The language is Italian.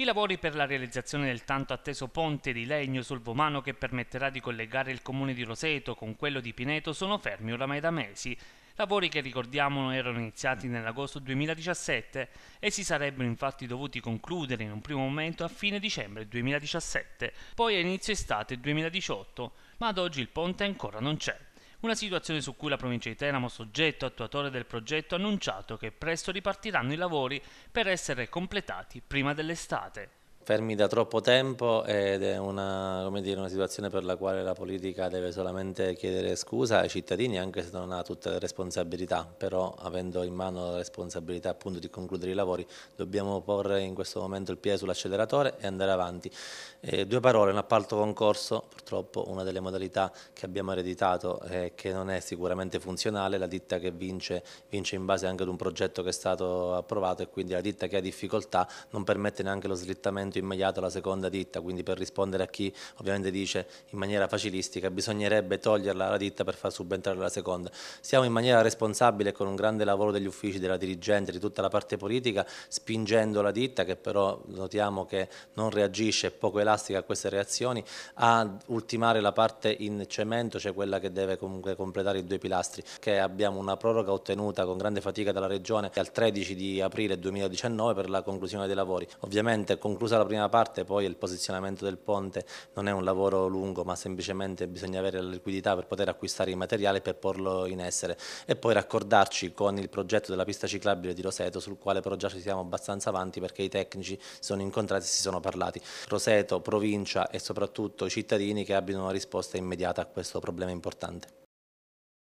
I lavori per la realizzazione del tanto atteso ponte di legno sul Vomano che permetterà di collegare il comune di Roseto con quello di Pineto sono fermi oramai da mesi. Lavori che ricordiamo erano iniziati nell'agosto 2017 e si sarebbero infatti dovuti concludere in un primo momento a fine dicembre 2017, poi a inizio estate 2018, ma ad oggi il ponte ancora non c'è. Una situazione su cui la provincia di Teramo, soggetto attuatore del progetto, ha annunciato che presto ripartiranno i lavori per essere completati prima dell'estate fermi da troppo tempo ed è una, dire, una, situazione per la quale la politica deve solamente chiedere scusa ai cittadini anche se non ha tutte le responsabilità, però avendo in mano la responsabilità appunto di concludere i lavori dobbiamo porre in questo momento il piede sull'acceleratore e andare avanti. Eh, due parole, un appalto concorso, purtroppo una delle modalità che abbiamo ereditato eh, che non è sicuramente funzionale, la ditta che vince vince in base anche ad un progetto che è stato approvato e quindi la ditta che ha difficoltà non permette neanche lo slittamento riferimento immediato la seconda ditta, quindi per rispondere a chi ovviamente dice in maniera facilistica bisognerebbe toglierla la ditta per far subentrare la seconda. Siamo in maniera responsabile con un grande lavoro degli uffici, della dirigente, di tutta la parte politica, spingendo la ditta che però notiamo che non reagisce, è poco elastica a queste reazioni, a ultimare la parte in cemento, cioè quella che deve comunque completare i due pilastri, che abbiamo una proroga ottenuta con grande fatica dalla Regione al 13 di aprile 2019 per la conclusione dei lavori. Ovviamente conclusa la prima parte, poi il posizionamento del ponte non è un lavoro lungo ma semplicemente bisogna avere la liquidità per poter acquistare il materiale per porlo in essere e poi raccordarci con il progetto della pista ciclabile di Roseto sul quale però già ci siamo abbastanza avanti perché i tecnici si sono incontrati e si sono parlati. Roseto, provincia e soprattutto i cittadini che abbiano una risposta immediata a questo problema importante.